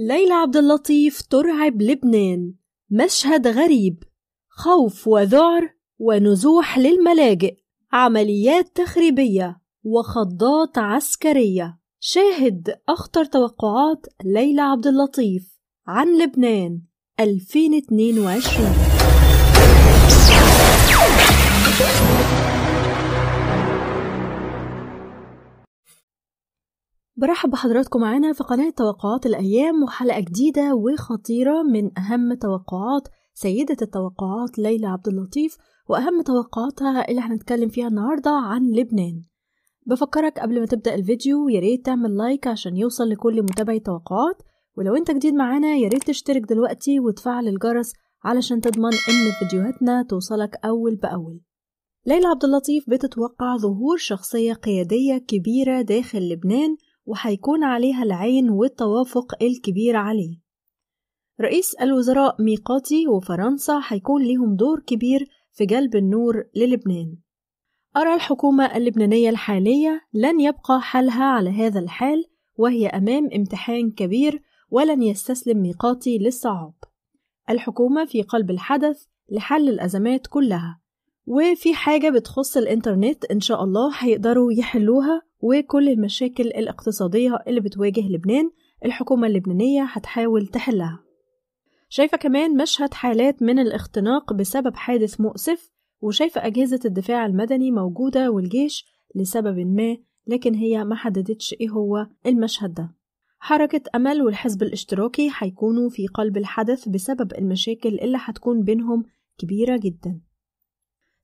ليلى عبد اللطيف ترعب لبنان مشهد غريب خوف وذعر ونزوح للملاجئ عمليات تخريبية وخضات عسكرية شاهد أخطر توقعات ليلى عبد اللطيف عن لبنان 2022 برحب بحضراتكم معانا في قناة توقعات الأيام وحلقة جديدة وخطيرة من أهم توقعات سيدة التوقعات ليلى عبد اللطيف وأهم توقعاتها اللي هنتكلم فيها النهاردة عن لبنان بفكرك قبل ما تبدأ الفيديو ياريت تعمل لايك عشان يوصل لكل متابعي توقعات ولو انت جديد معانا ياريت تشترك دلوقتي وتفعل الجرس علشان تضمن ان فيديوهاتنا توصلك أول بأول ليلى عبد اللطيف بتتوقع ظهور شخصية قيادية كبيرة داخل لبنان وهيكون عليها العين والتوافق الكبير عليه رئيس الوزراء ميقاتي وفرنسا هيكون ليهم دور كبير في جلب النور للبنان أرى الحكومة اللبنانية الحالية لن يبقى حالها على هذا الحال وهي أمام امتحان كبير ولن يستسلم ميقاتي للصعاب الحكومة في قلب الحدث لحل الأزمات كلها وفي حاجة بتخص الإنترنت إن شاء الله هيقدروا يحلوها وكل المشاكل الاقتصادية اللي بتواجه لبنان الحكومة اللبنانية هتحاول تحلها شايفة كمان مشهد حالات من الاختناق بسبب حادث مؤسف وشايفة أجهزة الدفاع المدني موجودة والجيش لسبب ما لكن هي ما حددتش إيه هو المشهد ده حركة أمل والحزب الاشتراكي هيكونوا في قلب الحدث بسبب المشاكل اللي هتكون بينهم كبيرة جدا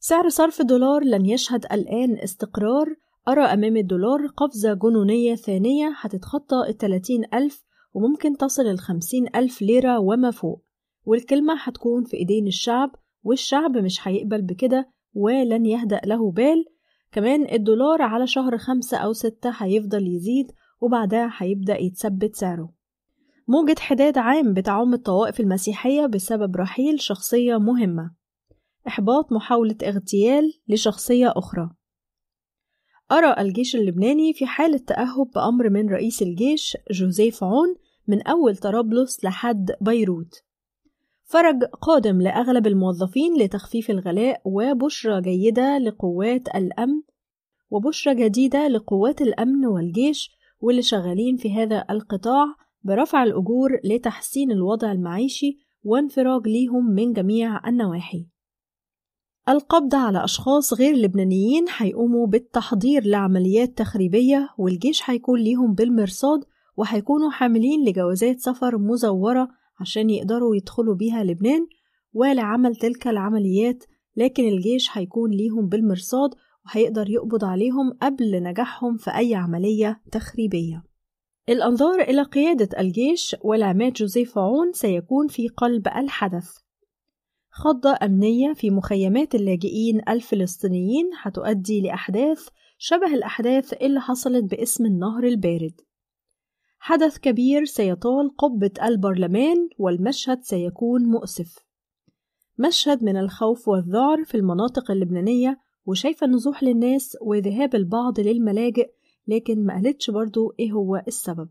سعر صرف الدولار لن يشهد الآن استقرار أرى أمام الدولار قفزة جنونية ثانية هتتخطى التلاتين ألف وممكن تصل الخمسين ألف ليرة وما فوق والكلمة هتكون في إيدين الشعب والشعب مش هيقبل بكده ولن يهدأ له بال كمان الدولار على شهر خمسة أو ستة هيفضل يزيد وبعدها هيبدأ يتثبت سعره موجة حداد عام بتعم الطوائف المسيحية بسبب رحيل شخصية مهمة إحباط محاولة اغتيال لشخصية أخرى أرى الجيش اللبناني في حالة تأهب بأمر من رئيس الجيش جوزيف عون من أول طرابلس لحد بيروت فرج قادم لأغلب الموظفين لتخفيف الغلاء وبشرى جيدة لقوات الأمن وبشرى جديدة لقوات الأمن والجيش واللي شغالين في هذا القطاع برفع الأجور لتحسين الوضع المعيشي وانفراج ليهم من جميع النواحي القبض على أشخاص غير لبنانيين هيقوموا بالتحضير لعمليات تخريبية والجيش هيكون ليهم بالمرصاد وهيكونوا حاملين لجوازات سفر مزورة عشان يقدروا يدخلوا بيها لبنان ولعمل تلك العمليات لكن الجيش هيكون ليهم بالمرصاد وهيقدر يقبض عليهم قبل نجاحهم في أي عملية تخريبية الأنظار إلى قيادة الجيش والعماد جوزيف عون سيكون في قلب الحدث خضة أمنية في مخيمات اللاجئين الفلسطينيين هتؤدي لأحداث شبه الأحداث اللي حصلت باسم النهر البارد حدث كبير سيطال قبة البرلمان والمشهد سيكون مؤسف مشهد من الخوف والذعر في المناطق اللبنانية وشايفة نزوح للناس وذهاب البعض للملاجئ لكن ما قالتش برضو إيه هو السبب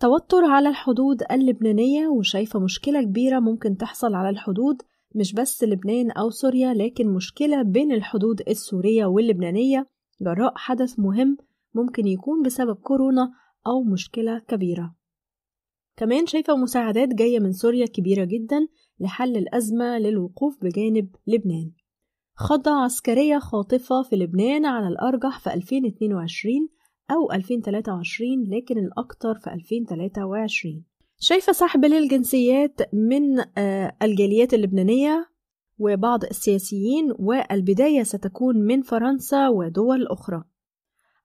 توتر على الحدود اللبنانية وشايفة مشكلة كبيرة ممكن تحصل على الحدود مش بس لبنان أو سوريا لكن مشكلة بين الحدود السورية واللبنانية جراء حدث مهم ممكن يكون بسبب كورونا أو مشكلة كبيرة كمان شايفة مساعدات جاية من سوريا كبيرة جدا لحل الأزمة للوقوف بجانب لبنان خضة عسكرية خاطفة في لبنان على الأرجح في 2022 أو 2023 لكن الأكتر في 2023 شايفة سحب للجنسيات من آه، الجاليات اللبنانية وبعض السياسيين والبداية ستكون من فرنسا ودول أخرى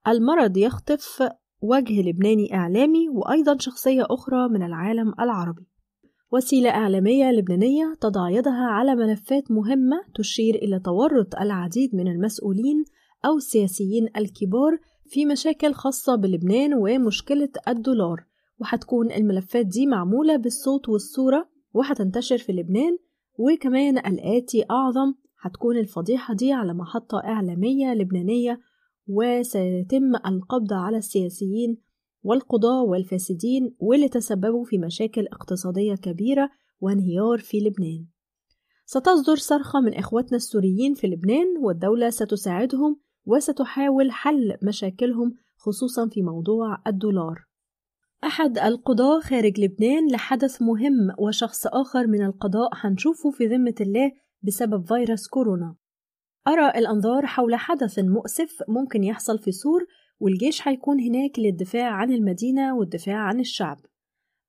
المرض يخطف وجه لبناني إعلامي وأيضا شخصية أخرى من العالم العربي وسيلة إعلامية لبنانية تضع يدها على ملفات مهمة تشير إلى تورط العديد من المسؤولين أو السياسيين الكبار في مشاكل خاصة بلبنان ومشكلة الدولار وحتكون الملفات دي معمولة بالصوت والصورة وحتنتشر في لبنان وكمان الآتي أعظم هتكون الفضيحة دي على محطة إعلامية لبنانية وسيتم القبض على السياسيين والقضاة والفاسدين واللي تسببوا في مشاكل اقتصادية كبيرة وانهيار في لبنان ستصدر صرخة من إخواتنا السوريين في لبنان والدولة ستساعدهم وستحاول حل مشاكلهم خصوصا في موضوع الدولار أحد القضاة خارج لبنان لحدث مهم وشخص آخر من القضاء هنشوفه في ذمة الله بسبب فيروس كورونا أرى الأنظار حول حدث مؤسف ممكن يحصل في سور والجيش هيكون هناك للدفاع عن المدينة والدفاع عن الشعب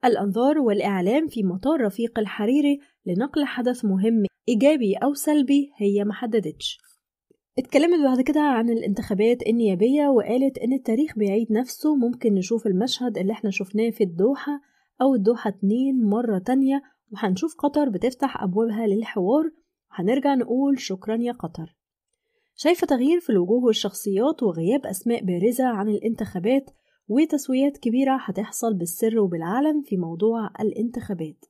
الأنظار والإعلام في مطار رفيق الحريري لنقل حدث مهم إيجابي أو سلبي هي محددتش اتكلمت بعد كده عن الانتخابات النيابية وقالت إن التاريخ بيعيد نفسه ممكن نشوف المشهد اللي احنا شفناه في الدوحة أو الدوحة اتنين مرة تانية وهنشوف قطر بتفتح أبوابها للحوار وهنرجع نقول شكرا يا قطر شايفة تغيير في الوجوه والشخصيات وغياب أسماء بارزة عن الانتخابات وتسويات كبيرة هتحصل بالسر وبالعلن في موضوع الانتخابات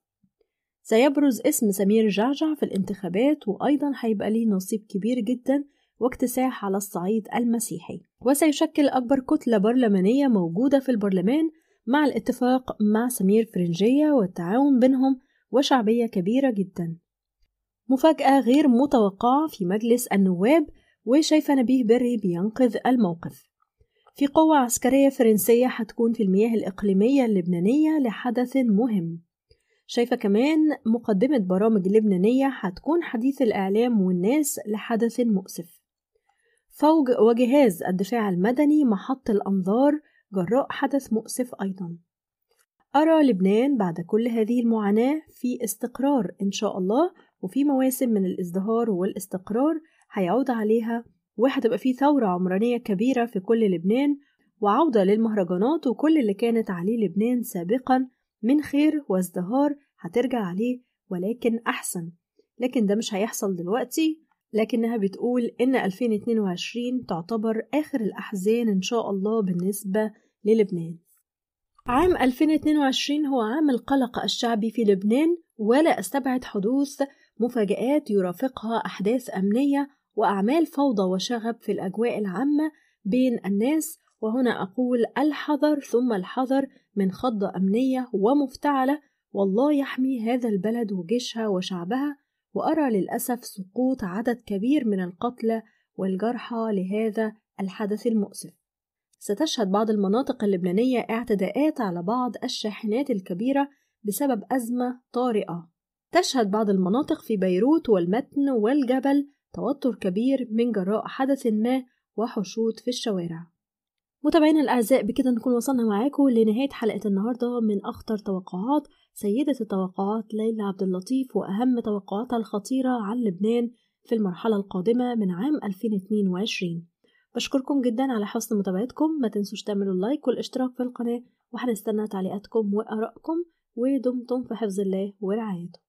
سيبرز اسم سمير جعجع في الانتخابات وأيضا هيبقى ليه نصيب كبير جدا واكتساح على الصعيد المسيحي وسيشكل أكبر كتلة برلمانية موجودة في البرلمان مع الاتفاق مع سمير فرنجية والتعاون بينهم وشعبية كبيرة جدا مفاجأة غير متوقعة في مجلس النواب وشايفة نبيه بري بينقذ الموقف في قوة عسكرية فرنسية هتكون في المياه الإقليمية اللبنانية لحدث مهم شايفة كمان مقدمة برامج لبنانية هتكون حديث الإعلام والناس لحدث مؤسف فوج وجهاز الدفاع المدني محط الأنظار جراء حدث مؤسف أيضا أرى لبنان بعد كل هذه المعاناة في استقرار إن شاء الله وفي مواسم من الازدهار والاستقرار هيعود عليها وهتبقى في ثورة عمرانية كبيرة في كل لبنان وعودة للمهرجانات وكل اللي كانت عليه لبنان سابقا من خير وازدهار هترجع عليه ولكن أحسن لكن ده مش هيحصل دلوقتي لكنها بتقول إن 2022 تعتبر آخر الأحزان إن شاء الله بالنسبة للبنان عام 2022 هو عام القلق الشعبي في لبنان ولا أستبعد حدوث مفاجآت يرافقها أحداث أمنية وأعمال فوضى وشغب في الأجواء العامة بين الناس وهنا أقول الحذر ثم الحذر من خضة أمنية ومفتعلة والله يحمي هذا البلد وجيشها وشعبها وأرى للأسف سقوط عدد كبير من القتلى والجرحى لهذا الحدث المؤسف ستشهد بعض المناطق اللبنانية اعتداءات على بعض الشاحنات الكبيرة بسبب أزمة طارئة تشهد بعض المناطق في بيروت والمتن والجبل توتر كبير من جراء حدث ما وحشود في الشوارع متابعينا الأعزاء بكده نكون وصلنا معاكم لنهاية حلقة النهاردة من أخطر توقعات سيدة التوقعات ليلى عبد اللطيف وأهم توقعاتها الخطيرة عن لبنان في المرحلة القادمة من عام 2022 بشكركم جدا على حسن متابعتكم ما تنسوش تعملوا لايك والاشتراك في القناة وهنستنى تعليقاتكم وآرائكم ودمتم في حفظ الله ورعايته